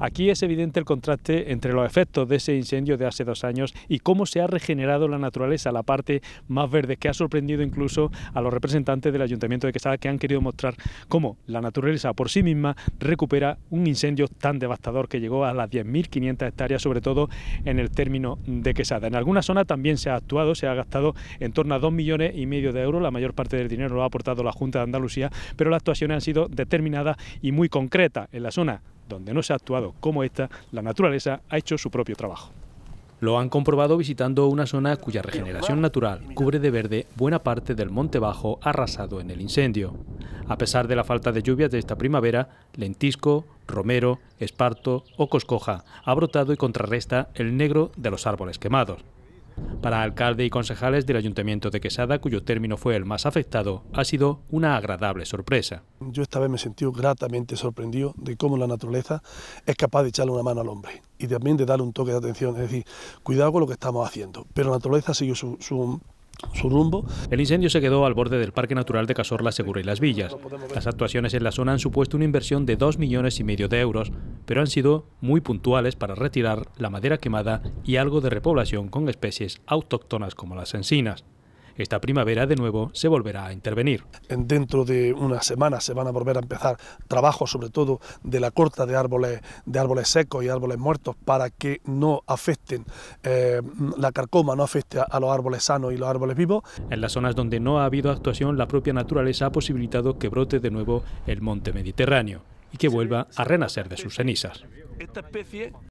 Aquí es evidente el contraste entre los efectos de ese incendio de hace dos años y cómo se ha regenerado la naturaleza, la parte más verde, que ha sorprendido incluso a los representantes del Ayuntamiento de Quesada que han querido mostrar cómo la naturaleza por sí misma recupera un incendio tan devastador que llegó a las 10.500 hectáreas, sobre todo en el término de Quesada. En alguna zona también se ha actuado, se ha gastado en torno a 2 millones y medio de euros, la mayor parte del dinero lo ha aportado la Junta de Andalucía, pero las actuaciones han sido determinadas y muy concretas en la zona donde no se ha actuado como esta, la naturaleza ha hecho su propio trabajo. Lo han comprobado visitando una zona cuya regeneración natural cubre de verde buena parte del monte bajo arrasado en el incendio. A pesar de la falta de lluvias de esta primavera, lentisco, romero, esparto o coscoja ha brotado y contrarresta el negro de los árboles quemados. Para alcalde y concejales del Ayuntamiento de Quesada, cuyo término fue el más afectado, ha sido una agradable sorpresa. Yo esta vez me sentí gratamente sorprendido de cómo la naturaleza es capaz de echarle una mano al hombre y también de darle un toque de atención, es decir, cuidado con lo que estamos haciendo. Pero la naturaleza siguió su, su su rumbo. El incendio se quedó al borde del Parque Natural de Casorla Segura y Las Villas. Las actuaciones en la zona han supuesto una inversión de 2 millones y medio de euros, pero han sido muy puntuales para retirar la madera quemada y algo de repoblación con especies autóctonas como las encinas. Esta primavera de nuevo se volverá a intervenir. Dentro de una semana se van a volver a empezar trabajos sobre todo de la corta de árboles, de árboles secos y árboles muertos para que no afecten eh, la carcoma, no afecte a los árboles sanos y los árboles vivos. En las zonas donde no ha habido actuación, la propia naturaleza ha posibilitado que brote de nuevo el monte mediterráneo y que vuelva a renacer de sus cenizas. Esta especie